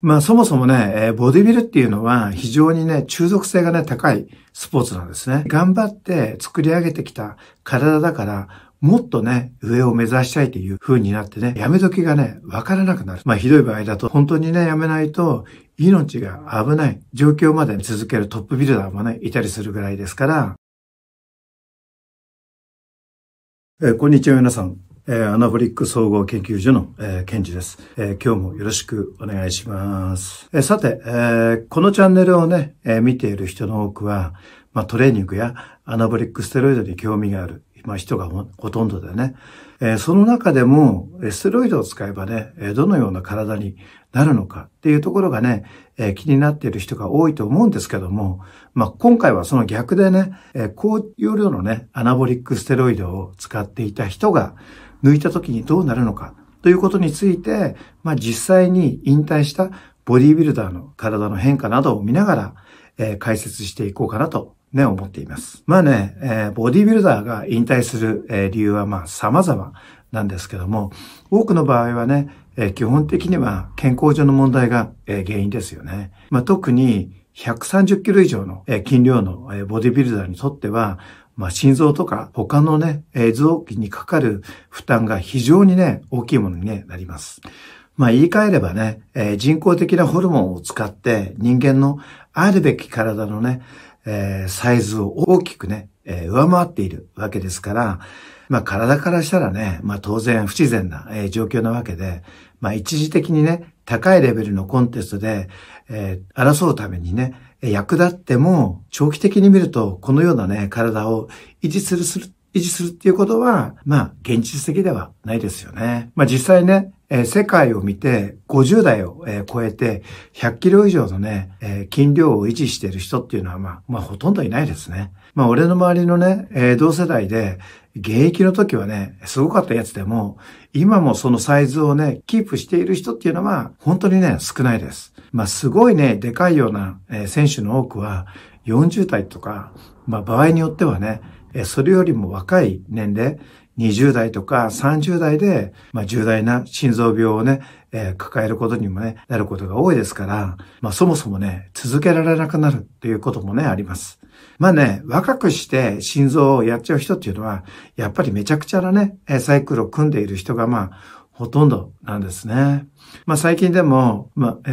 まあそもそもね、えー、ボディビルっていうのは非常にね、中毒性がね、高いスポーツなんですね。頑張って作り上げてきた体だから、もっとね、上を目指したいという風になってね、やめ時がね、わからなくなる。まあひどい場合だと、本当にね、やめないと、命が危ない状況まで続けるトップビルダーもね、いたりするぐらいですから。えー、こんにちは皆さん。えー、アナフリック総合研究所の、えー、ケンジです、えー、今日もよろしくお願いします。えー、さて、えー、このチャンネルをね、えー、見ている人の多くは、まあ、トレーニングやアナボリックステロイドに興味がある、まあ、人がほとんどでね、えー、その中でも、ステロイドを使えばね、どのような体になるのかっていうところがね、えー、気になっている人が多いと思うんですけども、まあ、今回はその逆でね、えー、高容量のね、アナボリックステロイドを使っていた人が、抜いた時にどうなるのかということについて、まあ、実際に引退したボディビルダーの体の変化などを見ながら、えー、解説していこうかなとね、思っています。まあね、えー、ボディビルダーが引退する、えー、理由はまあ様々なんですけども、多くの場合はね、えー、基本的には健康上の問題が、えー、原因ですよね。まあ、特に130キロ以上の、えー、筋量の、えー、ボディビルダーにとっては、まあ、心臓とか他のね、臓器にかかる負担が非常にね、大きいものに、なります。まあ言い換えればね、えー、人工的なホルモンを使って人間のあるべき体のね、えー、サイズを大きくね、えー、上回っているわけですから、まあ体からしたらね、まあ当然不自然な、えー、状況なわけで、まあ一時的にね、高いレベルのコンテストで、えー、争うためにね、役立っても、長期的に見ると、このようなね、体を維持する、する、維持するっていうことは、まあ、現実的ではないですよね。まあ、実際ね、えー、世界を見て、50代を、えー、超えて、100キロ以上のね、えー、筋量を維持している人っていうのは、まあ、まあ、ほとんどいないですね。まあ、俺の周りのね、え同世代で、現役の時はね、すごかったやつでも、今もそのサイズをね、キープしている人っていうのは、本当にね、少ないです。まあ、すごいね、でかいような、え選手の多くは、40代とか、まあ、場合によってはね、えそれよりも若い年齢、20代とか30代で、まあ、重大な心臓病をね、えー、抱えることにもね、なることが多いですから、まあ、そもそもね、続けられなくなるっていうこともね、あります。まあね、若くして心臓をやっちゃう人っていうのは、やっぱりめちゃくちゃなね、サイクルを組んでいる人がまあ、ほとんどなんですね。まあ最近でも、まあ、え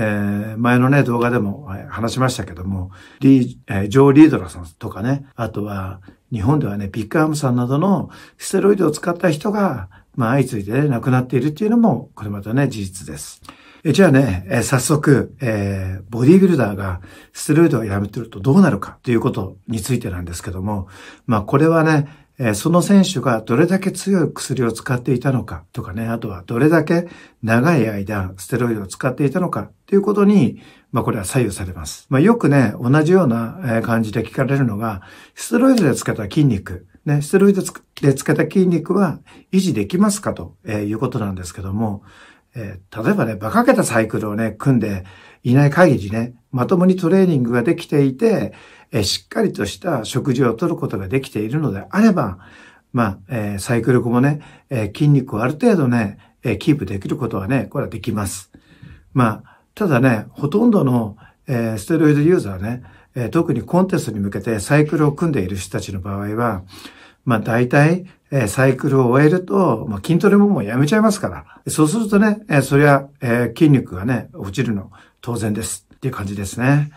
ー、前のね、動画でも話しましたけども、リー、えー、ジョー・リードラさんとかね、あとは、日本ではね、ビッグアームさんなどのステロイドを使った人が、まあ、相次いで、ね、亡くなっているっていうのも、これまたね、事実です。えじゃあね、え早速、えー、ボディービルダーがステロイドをやめてるとどうなるかということについてなんですけども、まあ、これはね、えその選手がどれだけ強い薬を使っていたのかとかね、あとはどれだけ長い間ステロイドを使っていたのかということに、まあこれは左右されます。まあよくね、同じような感じで聞かれるのが、ステロイドでつけた筋肉、ね、ステロイドでつけた筋肉は維持できますかということなんですけども、えー、例えばね、馬鹿げたサイクルをね、組んでいない限りね、まともにトレーニングができていて、えー、しっかりとした食事をとることができているのであれば、まあ、えー、サイクル後もね、え筋肉をある程度ね、えキープできることはね、これはできます。まあ、ただね、ほとんどの、えステロイドユーザーね、え特にコンテストに向けてサイクルを組んでいる人たちの場合は、まあ大体えサイクルを終えると、まあ、筋トレももうやめちゃいますから。そうするとね、えそりゃ、え筋肉がね、落ちるの当然ですっていう感じですね。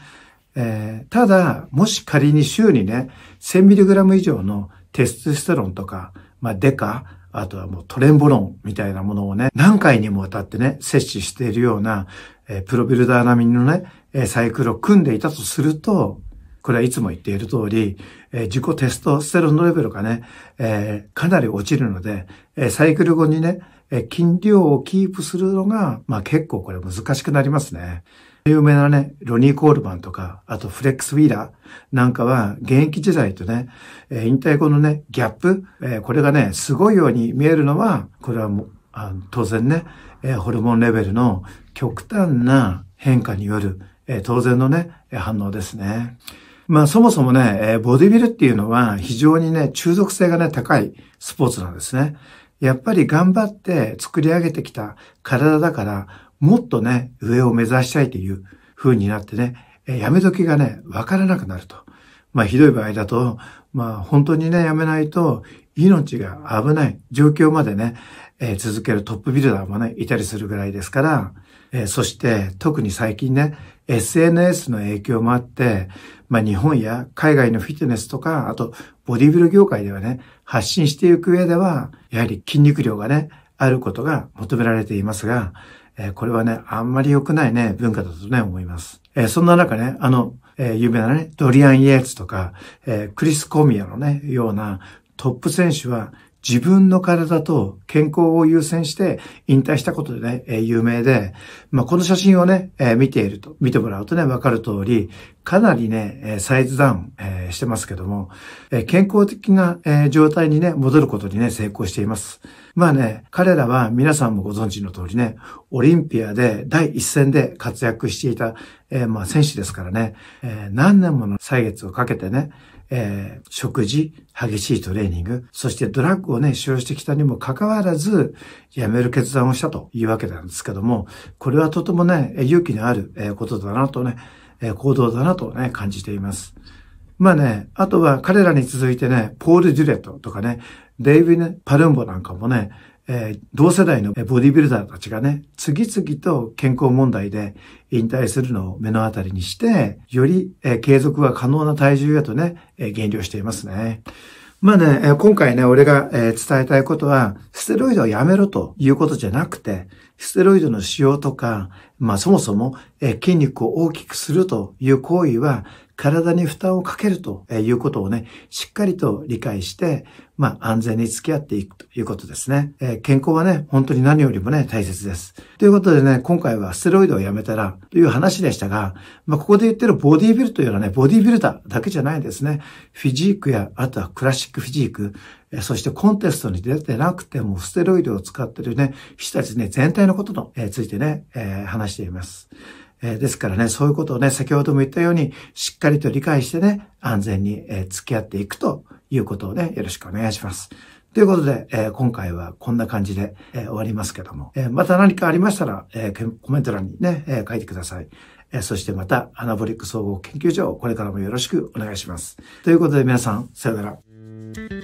えー、ただ、もし仮に週にね、1000mg 以上のテストステロンとか、まあ、デカ、あとはもうトレンボロンみたいなものをね、何回にもわたってね、摂取しているような、えー、プロビルダー並みのね、えー、サイクルを組んでいたとすると、これはいつも言っている通り、えー、自己テストステロンのレベルがね、えー、かなり落ちるので、えサイクル後にね、え筋量をキープするのが、まあ結構これ難しくなりますね。有名なね、ロニー・コールマンとか、あとフレックス・ウィーラーなんかは、現役時代とね、え引退後のね、ギャップ、えこれがね、すごいように見えるのは、これはもう、あ当然ね、えホルモンレベルの極端な変化による、え当然のね、反応ですね。まあそもそもね、えボディビルっていうのは非常にね、中毒性がね、高いスポーツなんですね。やっぱり頑張って作り上げてきた体だから、もっとね、上を目指したいという風になってね、えやめ時がね、わからなくなると。まあひどい場合だと、まあ本当にね、やめないと命が危ない状況までね、えー、続けるトップビルダーもね、いたりするぐらいですから、えー、そして特に最近ね、SNS の影響もあって、まあ、日本や海外のフィットネスとか、あとボディビル業界ではね、発信していく上では、やはり筋肉量がね、あることが求められていますが、えー、これはね、あんまり良くないね、文化だとね、思います。えー、そんな中ね、あの、えー、有名なね、ドリアン・イエーツとか、えクリス・コミアのね、ようなトップ選手は、自分の体と健康を優先して引退したことでね、え有名で、まあ、この写真をね、え見ていると、見てもらうとね、わかる通り、かなりね、えサイズダウン、えしてますけども、え健康的な、え状態にね、戻ることにね、成功しています。まあね、彼らは皆さんもご存知の通りね、オリンピアで第一線で活躍していた、えまあ、選手ですからね、え何年もの歳月をかけてね、えー、食事、激しいトレーニング、そしてドラッグをね、使用してきたにもかかわらず、やめる決断をしたというわけなんですけども、これはとてもね、勇気のあることだなとね、行動だなとね、感じています。まあね、あとは彼らに続いてね、ポール・デュレットとかね、デイビネパルンボなんかもね、えー、同世代のボディビルダーたちがね、次々と健康問題で引退するのを目の当たりにして、より、えー、継続が可能な体重へとね、えー、減量していますね。まあね、えー、今回ね、俺が、えー、伝えたいことは、ステロイドをやめろということじゃなくて、ステロイドの使用とか、まあそもそも、えー、筋肉を大きくするという行為は、体に負担をかけるということをね、しっかりと理解して、まあ、安全に付き合っていくということですね。えー、健康はね、本当に何よりもね、大切です。ということでね、今回はステロイドをやめたらという話でしたが、まあ、ここで言ってるボディビルというのはね、ボディビルダーだけじゃないんですね。フィジークや、あとはクラシックフィジーク、そしてコンテストに出てなくても、ステロイドを使ってるね、人たちね、全体のことの、えー、ついてね、えー、話しています。えー、ですからね、そういうことをね、先ほども言ったように、しっかりと理解してね、安全に、えー、付き合っていくということをね、よろしくお願いします。ということで、えー、今回はこんな感じで、え終わりますけども、えまた何かありましたら、えコメント欄にね、え書いてください。えそしてまた、アナボリック総合研究所をこれからもよろしくお願いします。ということで皆さん、さよなら。